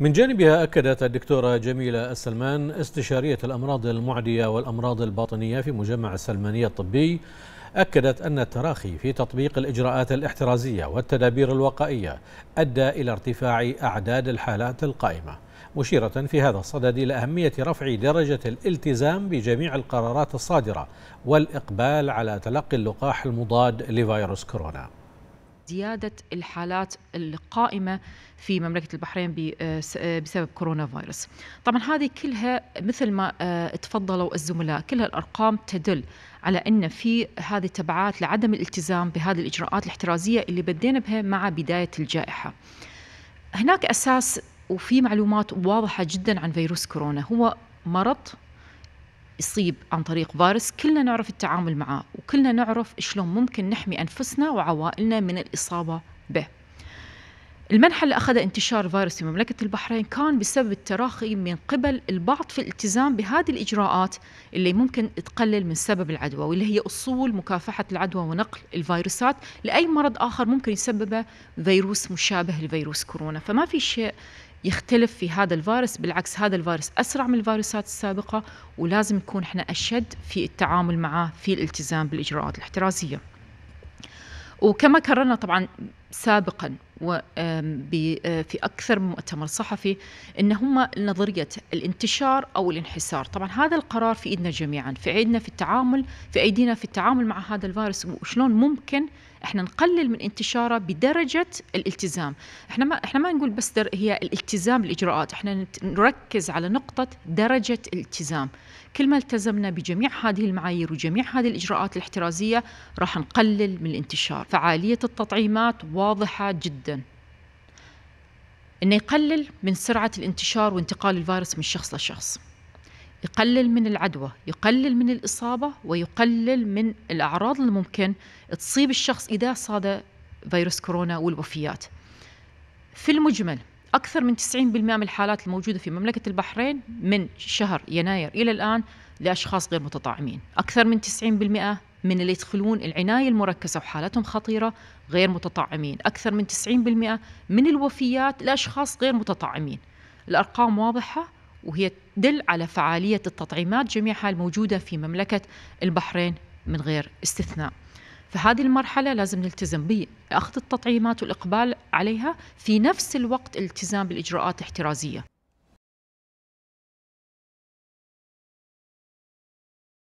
من جانبها أكدت الدكتورة جميلة السلمان استشارية الأمراض المعدية والأمراض الباطنية في مجمع السلمانية الطبي أكدت أن التراخي في تطبيق الإجراءات الاحترازية والتدابير الوقائية أدى إلى ارتفاع أعداد الحالات القائمة مشيرة في هذا الصدد إلى أهمية رفع درجة الالتزام بجميع القرارات الصادرة والإقبال على تلقي اللقاح المضاد لفيروس كورونا زيادة الحالات القائمة في مملكة البحرين آه، آه، بسبب كورونا فيروس طبعا هذه كلها مثل ما آه، تفضلوا الزملاء كلها الأرقام تدل على أن في هذه تبعات لعدم الالتزام بهذه الإجراءات الاحترازية اللي بدينا بها مع بداية الجائحة هناك أساس وفي معلومات واضحة جدا عن فيروس كورونا هو مرض يصيب عن طريق فيروس كلنا نعرف التعامل معه وكلنا نعرف شلون ممكن نحمي أنفسنا وعوائلنا من الإصابة به المنحى اللي أخذ انتشار الفيروس في مملكة البحرين كان بسبب التراخي من قبل البعض في الالتزام بهذه الإجراءات اللي ممكن تقلل من سبب العدوى واللي هي أصول مكافحة العدوى ونقل الفيروسات لأي مرض آخر ممكن يسببه فيروس مشابه لفيروس كورونا فما في شيء يختلف في هذا الفيروس بالعكس هذا الفيروس أسرع من الفيروسات السابقة ولازم نكون احنا أشد في التعامل معه في الالتزام بالإجراءات الاحترازية وكما كررنا طبعا سابقا في أكثر من مؤتمر صحفي أن هم نظرية الانتشار أو الانحسار طبعا هذا القرار في إيدنا جميعا في أيدنا في التعامل في أيدينا في التعامل مع هذا الفيروس وشلون ممكن احنا نقلل من انتشاره بدرجه الالتزام احنا ما احنا ما نقول بس در هي الالتزام بالاجراءات احنا نركز على نقطه درجه الالتزام كل ما التزمنا بجميع هذه المعايير وجميع هذه الاجراءات الاحترازيه راح نقلل من الانتشار فعاليه التطعيمات واضحه جدا انه يقلل من سرعه الانتشار وانتقال الفيروس من شخص لشخص يقلل من العدوى يقلل من الإصابة ويقلل من الأعراض اللي ممكن تصيب الشخص إذا صاد فيروس كورونا والوفيات في المجمل أكثر من 90% من الحالات الموجودة في مملكة البحرين من شهر يناير إلى الآن لأشخاص غير متطعمين أكثر من 90% من اللي يدخلون العناية المركزة وحالتهم خطيرة غير متطعمين أكثر من 90% من الوفيات لأشخاص غير متطعمين الأرقام واضحة وهي تدل على فعالية التطعيمات جميعها الموجودة في مملكة البحرين من غير استثناء فهذه المرحلة لازم نلتزم بأخذ التطعيمات والإقبال عليها في نفس الوقت التزام بالإجراءات الاحترازية